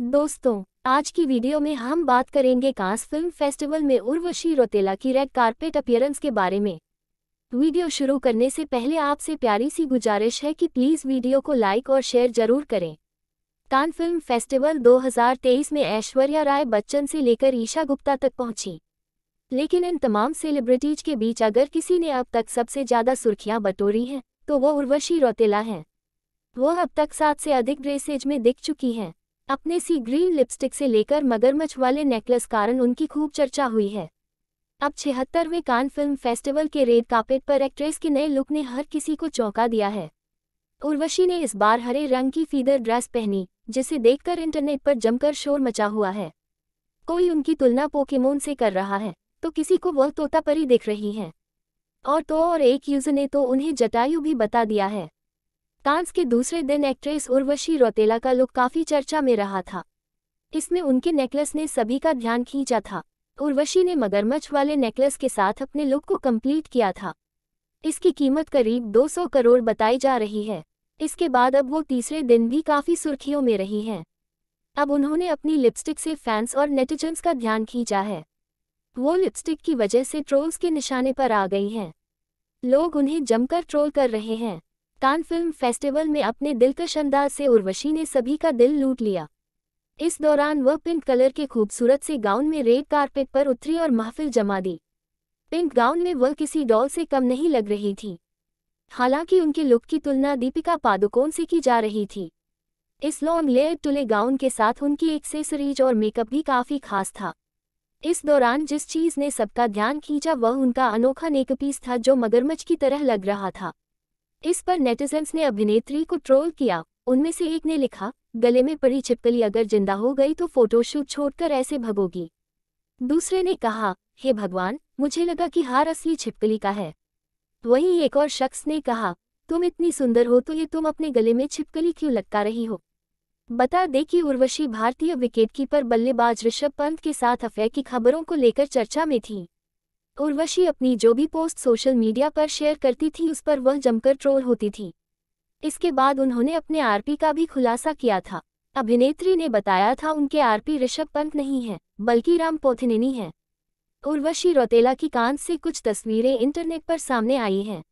दोस्तों आज की वीडियो में हम बात करेंगे कांस फिल्म फेस्टिवल में उर्वशी रोतेला की रेड कार्पेट अपियरेंस के बारे में वीडियो शुरू करने से पहले आपसे प्यारी सी गुजारिश है कि प्लीज़ वीडियो को लाइक और शेयर जरूर करें कान फिल्म फेस्टिवल 2023 में ऐश्वर्या राय बच्चन से लेकर ईशा गुप्ता तक पहुंची लेकिन इन तमाम सेलिब्रिटीज के बीच अगर किसी ने अब तक सबसे ज़्यादा सुर्खियां बटोरी हैं तो वो उर्वशी रोतेला हैं वह अब तक सात से अधिक ड्रेसेज में दिख चुकी हैं अपने सी ग्रीन लिपस्टिक से लेकर मगरमच्छ वाले नेकलेस कारण उनकी खूब चर्चा हुई है अब छिहत्तरवें कान फिल्म फेस्टिवल के रेड कार्पेट पर एक्ट्रेस के नए लुक ने हर किसी को चौंका दिया है उर्वशी ने इस बार हरे रंग की फीदर ड्रेस पहनी जिसे देखकर इंटरनेट पर जमकर शोर मचा हुआ है कोई उनकी तुलना पोकेमोन से कर रहा है तो किसी को वह तोतापरी दिख रही हैं और तो और एक यूजर ने तो उन्हें जटायु भी बता दिया है तांस के दूसरे दिन एक्ट्रेस उर्वशी रौतेला का लुक काफी चर्चा में रहा था इसमें उनके नेकलेस ने सभी का ध्यान खींचा था उर्वशी ने मगरमच्छ वाले नेकलेस के साथ अपने लुक को कंप्लीट किया था इसकी कीमत करीब 200 करोड़ बताई जा रही है इसके बाद अब वो तीसरे दिन भी काफ़ी सुर्खियों में रही हैं अब उन्होंने अपनी लिपस्टिक से फैंस और नेटिजन्स का ध्यान खींचा है वो लिपस्टिक की वजह से ट्रोल्स के निशाने पर आ गई हैं लोग उन्हें जमकर ट्रोल कर रहे हैं कान फिल्म फेस्टिवल में अपने दिलकश अंदाज से उर्वशी ने सभी का दिल लूट लिया इस दौरान वह पिंक कलर के खूबसूरत से गाउन में रेड कारपेट पर उतरी और महफिल जमा दी पिंक गाउन में वह किसी डॉल से कम नहीं लग रही थी हालांकि उनके लुक की तुलना दीपिका पादुकोण से की जा रही थी इस लॉन्ग लेयर टुले गाउन के साथ उनकी एक्सेसरीज और मेकअप भी काफ़ी खास था इस दौरान जिस चीज़ ने सबका ध्यान खींचा वह उनका अनोखा नेकपीस था जो मगरमच्छ की तरह लग रहा था इस पर नेटिजन्स ने अभिनेत्री को ट्रोल किया उनमें से एक ने लिखा गले में पड़ी छिपकली अगर जिंदा हो गई तो फोटोशूट छोड़कर ऐसे भगोगी दूसरे ने कहा हे भगवान मुझे लगा कि हार असली छिपकली का है वहीं एक और शख्स ने कहा तुम इतनी सुंदर हो तो ये तुम अपने गले में छिपकली क्यों लटका रही हो बता दे कि उर्वशी भारतीय विकेटकीपर बल्लेबाज ऋषभ पंत के साथ अफेयर की खबरों को लेकर चर्चा में थी उर्वशी अपनी जो भी पोस्ट सोशल मीडिया पर शेयर करती थी उस पर वह जमकर ट्रोल होती थी इसके बाद उन्होंने अपने आरपी का भी खुलासा किया था अभिनेत्री ने बताया था उनके आरपी ऋषभ पंत नहीं है बल्कि राम पोथिनिनी है उर्वशी रौतेला की कांत से कुछ तस्वीरें इंटरनेट पर सामने आई हैं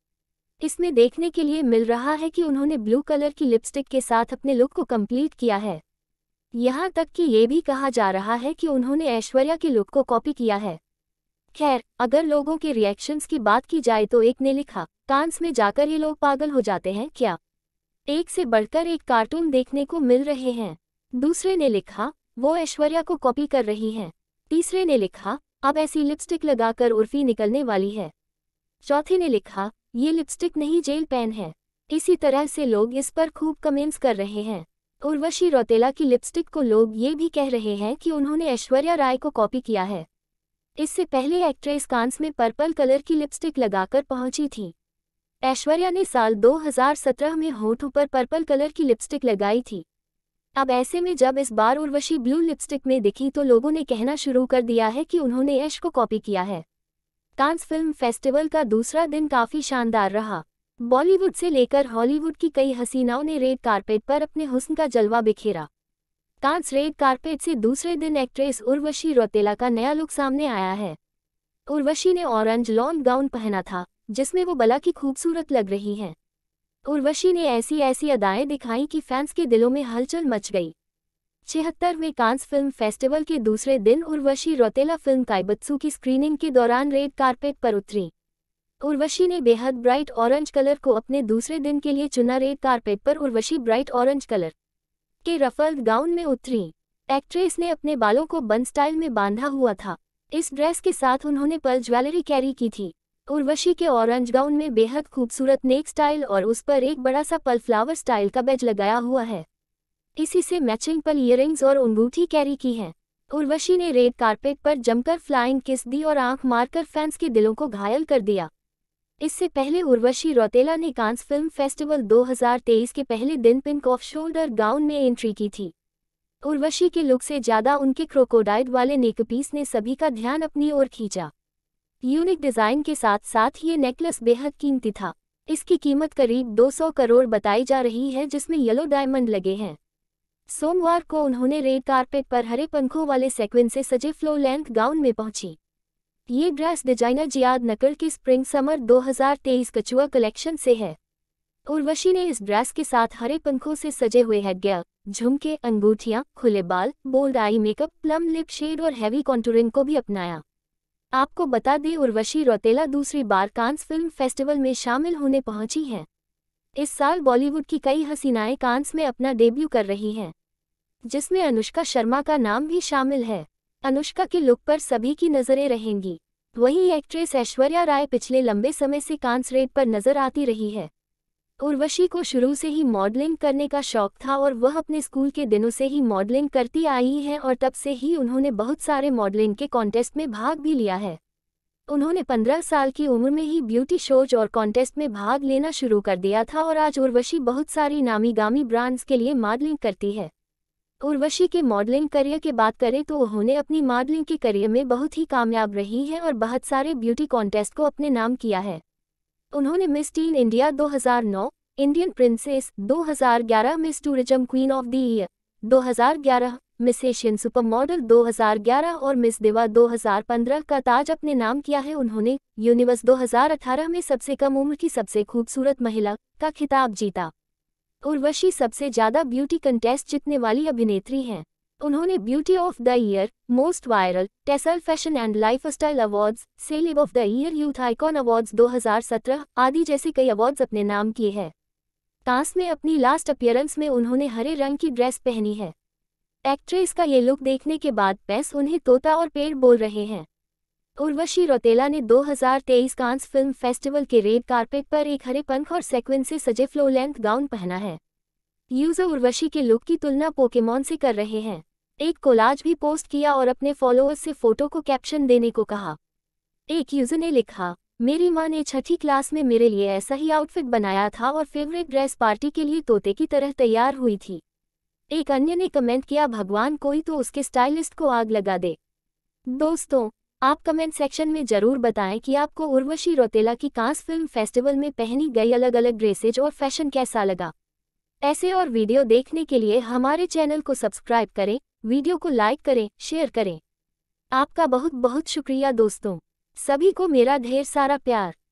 इसमें देखने के लिए मिल रहा है कि उन्होंने ब्लू कलर की लिपस्टिक के साथ अपने लुक को कंप्लीट किया है यहाँ तक कि ये भी कहा जा रहा है कि उन्होंने ऐश्वर्या के लुक को कॉपी किया है खैर अगर लोगों के रिएक्शंस की बात की जाए तो एक ने लिखा कांस में जाकर ये लोग पागल हो जाते हैं क्या एक से बढ़कर एक कार्टून देखने को मिल रहे हैं दूसरे ने लिखा वो ऐश्वर्या को कॉपी कर रही हैं तीसरे ने लिखा अब ऐसी लिपस्टिक लगाकर उर्फी निकलने वाली है चौथे ने लिखा ये लिपस्टिक नहीं जेल पेन है इसी तरह से लोग इस पर खूब कमेंट्स कर रहे हैं उर्वशी रौतेला की लिपस्टिक को लोग ये भी कह रहे हैं कि उन्होंने ऐश्वर्या राय को कॉपी किया है इससे पहले एक्ट्रेस कांस में पर्पल कलर की लिपस्टिक लगाकर पहुंची थी ऐश्वर्या ने साल 2017 में होठों पर पर्पल कलर की लिपस्टिक लगाई थी अब ऐसे में जब इस बार उर्वशी ब्लू लिपस्टिक में दिखी तो लोगों ने कहना शुरू कर दिया है कि उन्होंने ऐश को कॉपी किया है कांस फिल्म फेस्टिवल का दूसरा दिन काफ़ी शानदार रहा बॉलीवुड से लेकर हॉलीवुड की कई हसीनाओं ने रेड कारपेट पर अपने हुस्न का जलवा बिखेरा कांस रेड कारपेट से दूसरे दिन एक्ट्रेस उर्वशी रौतेला का नया लुक सामने आया है उर्वशी ने ऑरेंज लॉन्ग गाउन पहना था जिसमें वो बला की खूबसूरत लग रही हैं उर्वशी ने ऐसी ऐसी अदाएं दिखाई कि फैंस के दिलों में हलचल मच गई छिहत्तरवें कांस फिल्म फेस्टिवल के दूसरे दिन उर्वशी रौतेला फिल्म काइबत्सू की स्क्रीनिंग के दौरान रेड कारपेट पर उतरी उर्वशी ने बेहद ब्राइट ऑरेंज कलर को अपने दूसरे दिन के लिए चुना रेड कारपेट पर उर्वशी ब्राइट ऑरेंज कलर के रफल गाउन में उतरी एक्ट्रेस ने अपने बालों को बन स्टाइल में बांधा हुआ था इस ड्रेस के साथ उन्होंने पल ज्वेलरी कैरी की थी उर्वशी के ऑरेंज गाउन में बेहद खूबसूरत नेक स्टाइल और उस पर एक बड़ा सा पल फ्लावर स्टाइल का बैज लगाया हुआ है इसी से मैचिंग पल इयरिंग्स और अंगूठी कैरी की हैं उर्वशी ने रेड कारपेट पर जमकर फ्लाइंग किस दी और आंख मारकर फैंस के दिलों को घायल कर दिया इससे पहले उर्वशी रौतेला ने कांस फिल्म फेस्टिवल 2023 के पहले दिन पिंक ऑफ शोल्डर गाउन में एंट्री की थी उर्वशी के लुक से ज़्यादा उनके क्रोकोडाइड वाले नेकपीस ने सभी का ध्यान अपनी ओर खींचा यूनिक डिज़ाइन के साथ साथ ये नेकलेस बेहद कीमती था इसकी कीमत करीब 200 करोड़ बताई जा रही है जिसमें येलो डायमंड लगे हैं सोमवार को उन्होंने रेड कारपेट पर हरे पंखों वाले सेक्वेंस से सजे लेंथ गाउन में पहुंची ये ड्रेस डिजाइनर जियाद नकल की स्प्रिंग समर 2023 कछुआ कलेक्शन से है उर्वशी ने इस ड्रेस के साथ हरे पंखों से सजे हुए हेडगियर झुमके अंगूठियां खुले बाल bold eye makeup plum lip shade और हैवी कॉन्टूरिंग को भी अपनाया आपको बता दें उर्वशी रौतेला दूसरी बार कांस फिल्म फेस्टिवल में शामिल होने पहुंची हैं इस साल बॉलीवुड की कई हसीनाएं कांस में अपना डेब्यू कर रही हैं जिसमें अनुष्का शर्मा का नाम भी शामिल है अनुष्का के लुक पर सभी की नज़रें रहेंगी वही एक्ट्रेस ऐश्वर्या राय पिछले लंबे समय से कांस रेड पर नजर आती रही है उर्वशी को शुरू से ही मॉडलिंग करने का शौक था और वह अपने स्कूल के दिनों से ही मॉडलिंग करती आई है और तब से ही उन्होंने बहुत सारे मॉडलिंग के कॉन्टेस्ट में भाग भी लिया है उन्होंने पंद्रह साल की उम्र में ही ब्यूटी शोज और कॉन्टेस्ट में भाग लेना शुरू कर दिया था और आज उर्वशी बहुत सारी नामी गामी ब्रांड्स के लिए मॉडलिंग करती है उर्वशी के मॉडलिंग करियर की बात करें तो उन्होंने अपनी मॉडलिंग के करियर में बहुत ही कामयाब रही हैं और बहुत सारे ब्यूटी कॉन्टेस्ट को अपने नाम किया है उन्होंने Miss Teen India 2009, Indian Princess 2011, Miss Tourism Queen of the Year 2011, Miss Asian Super Model 2011 और मिस दिवा 2015 का ताज अपने नाम किया है उन्होंने यूनिवर्स 2018 में सबसे कम उम्र की सबसे खूबसूरत महिला का खिताब जीता उर्वशी सबसे ज्यादा ब्यूटी कंटेस्ट जीतने वाली अभिनेत्री हैं उन्होंने beauty of the year most viral टेसल fashion and style awards celeb of the year youth icon awards 2017 आदि जैसे कई अवार्ड्स अपने नाम किए हैं कांस में अपनी लास्ट अपियरेंस में उन्होंने हरे रंग की ड्रेस पहनी है एक्ट्रेस का ये लुक देखने के बाद पैस उन्हें तोता और पेड़ बोल रहे हैं उर्वशी रौतेला ने 2023 कांस फिल्म फेस्टिवल के रेड कारपेट पर एक हरे पंख और सेक्वेंस से सजे फ्लो लेंथ गाउन पहना है यूजर उर्वशी के लुक की तुलना पोकेमोन से कर रहे हैं एक कोलाज भी पोस्ट किया और अपने फॉलोअर्स से फोटो को कैप्शन देने को कहा एक यूजर ने लिखा मेरी माँ ने छठी क्लास में मेरे लिए ऐसा ही आउटफिट बनाया था और फेवरेट ड्रेस पार्टी के लिए तोते की तरह तैयार हुई थी एक अन्य ने कमेंट किया भगवान कोई तो उसके स्टाइलिस्ट को आग लगा दे दोस्तों आप कमेंट सेक्शन में जरूर बताएं कि आपको उर्वशी रोतेला की कांस फिल्म फेस्टिवल में पहनी गई अलग अलग ड्रेसेज और फैशन कैसा लगा ऐसे और वीडियो देखने के लिए हमारे चैनल को सब्सक्राइब करें वीडियो को लाइक करें शेयर करें आपका बहुत बहुत शुक्रिया दोस्तों सभी को मेरा ढेर सारा प्यार